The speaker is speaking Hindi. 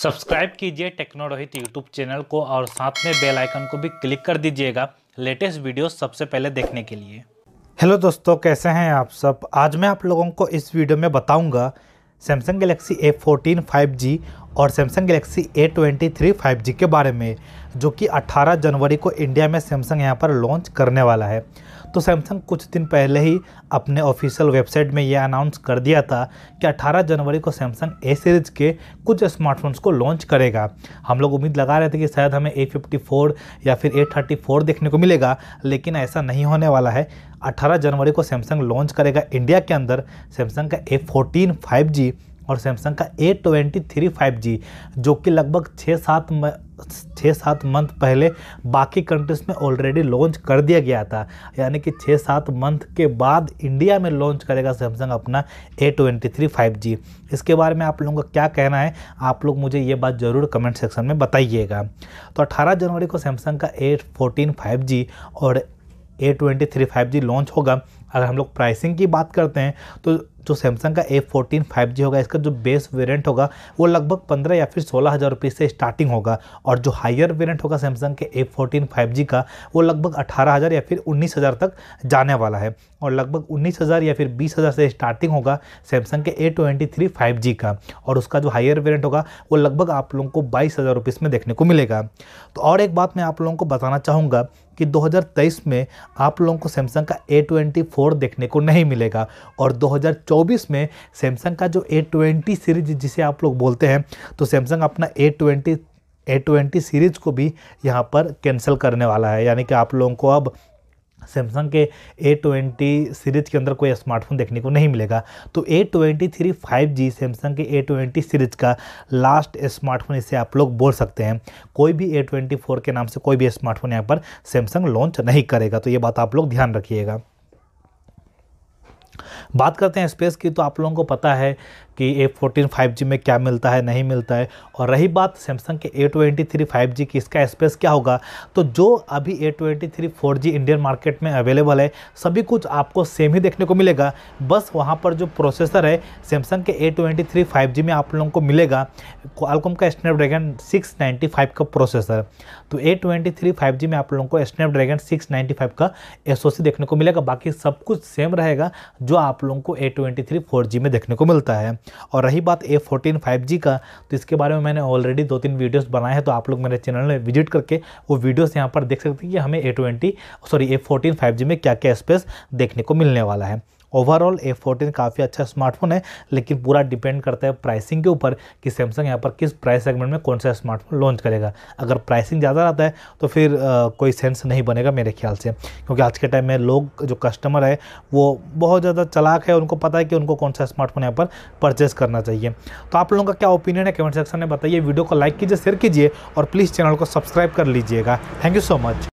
सब्सक्राइब कीजिए टेक्नो रोहित यूट्यूब चैनल को और साथ में बेल आइकन को भी क्लिक कर दीजिएगा लेटेस्ट वीडियो सबसे पहले देखने के लिए हेलो दोस्तों कैसे हैं आप सब आज मैं आप लोगों को इस वीडियो में बताऊंगा Samsung Galaxy A fourteen five G और Samsung Galaxy A twenty three five G के बारे में जो कि 18 जनवरी को इंडिया में सैमसंग यहाँ पर लॉन्च करने वाला है तो सैमसंग कुछ दिन पहले ही अपने ऑफिशियल वेबसाइट में यह अनाउंस कर दिया था कि 18 जनवरी को सैमसंग ए सीरीज के कुछ स्मार्टफोन्स को लॉन्च करेगा हम लोग उम्मीद लगा रहे थे कि शायद हमें ए या फिर ए देखने को मिलेगा लेकिन ऐसा नहीं होने वाला है 18 जनवरी को सैमसंग लॉन्च करेगा इंडिया के अंदर सैमसंग का ए फोर्टीन और सैमसंग का A twenty three five G जो कि लगभग छः सात छः सात मंथ पहले बाकी कंट्रीज़ में ऑलरेडी लॉन्च कर दिया गया था यानी कि छः सात मंथ के बाद इंडिया में लॉन्च करेगा सैमसंग अपना A twenty three five G इसके बारे में आप लोगों का क्या कहना है आप लोग मुझे ये बात ज़रूर कमेंट सेक्शन में बताइएगा तो अट्ठारह जनवरी को सैमसंग का ए फोर्टीन फाइव जी और A twenty three five G launch होगा अगर हम लोग प्राइसिंग की बात करते हैं तो जो सैमसंग का ए फोर्टीन फाइव जी होगा इसका जो बेस वेरिएंट होगा वो लगभग पंद्रह या फिर सोलह हज़ार रुपये से स्टार्टिंग होगा और जो हायर वेरिएंट होगा सैमसंग के ए फोर्टीन फाइव जी का वो लगभग अठारह हज़ार या फिर उन्नीस हज़ार तक जाने वाला है और लगभग उन्नीस हज़ार या फिर बीस हज़ार से स्टार्टिंग होगा सैमसंग के A twenty three five G का और उसका जो हायर वेरियंट होगा वो लगभग आप लोगों को बाईस हज़ार रुपये में देखने को मिलेगा तो और एक बात मैं आप लोगों को बताना चाहूँगा कि 2023 में आप लोगों को सैमसंग का ए ट्वेंटी फोर देखने को नहीं मिलेगा और 2024 में सैमसंग का जो ए ट्वेंटी सीरीज जिसे आप लोग बोलते हैं तो सैमसंग अपना A twenty A twenty series को भी यहाँ पर कैंसिल करने वाला है यानी कि आप लोगों को अब सैमसंग के ए ट्वेंटी सीरीज़ के अंदर कोई स्मार्टफोन देखने को नहीं मिलेगा तो A twenty three five G Samsung के ए ट्वेंटी सीरीज़ का लास्ट स्मार्टफोन इसे आप लोग बोल सकते हैं कोई भी ए ट्वेंटी फोर के नाम से कोई भी स्मार्टफोन यहाँ पर सैमसंग लॉन्च नहीं करेगा तो ये बात आप लोग ध्यान रखिएगा बात करते हैं स्पेस की तो आप लोगों को पता है कि ए फोर्टीन फाइव जी में क्या मिलता है नहीं मिलता है और रही बात सैमसंग के A twenty three five G की इसका स्पेस क्या होगा तो जो अभी A twenty three four G Indian market में अवेलेबल है सभी कुछ आपको सेम ही देखने को मिलेगा बस वहाँ पर जो प्रोसेसर है सैमसंग के A twenty three five G में आप लोगों को मिलेगा क्वालकॉम का स्नैपड्रैगन सिक्स नाइन्टी फाइव का प्रोसेसर तो A twenty three five G में आप लोगों को स्नैपड्रैगन सिक्स नाइन्टी फाइव का एस देखने को मिलेगा बाकी सब कुछ सेम रहेगा जो आप आप लोगों को A twenty three four G में देखने को मिलता है और रही बात ए फोर्टीन फाइव जी का तो इसके बारे में मैंने ऑलरेडी दो तीन वीडियोस बनाए हैं तो आप लोग मेरे चैनल में विजिट करके वो वीडियोस यहाँ पर देख सकते हैं कि हमें A twenty sorry A fourteen five G में क्या क्या स्पेस देखने को मिलने वाला है ओवरऑल ए फोर्टीन काफ़ी अच्छा स्मार्टफोन है लेकिन पूरा डिपेंड करता है प्राइसिंग के ऊपर कि सैमसंग यहाँ पर किस प्राइस सेगमेंट में कौन सा स्मार्टफोन लॉन्च करेगा अगर प्राइसिंग ज़्यादा रहता है तो फिर आ, कोई सेंस नहीं बनेगा मेरे ख्याल से क्योंकि आज के टाइम में लोग जो कस्टमर है वो बहुत ज़्यादा चलाक है उनको पता है कि उनको कौन सा स्मार्टफोन यहाँ पर परचेज़ करना चाहिए तो आप लोगों का क्या ओपिनियन है कमेंट सेक्शन में बताइए वीडियो को लाइक कीजिए शेयर कीजिए और प्लीज़ चैनल को सब्सक्राइब कर लीजिएगा थैंक यू सो मच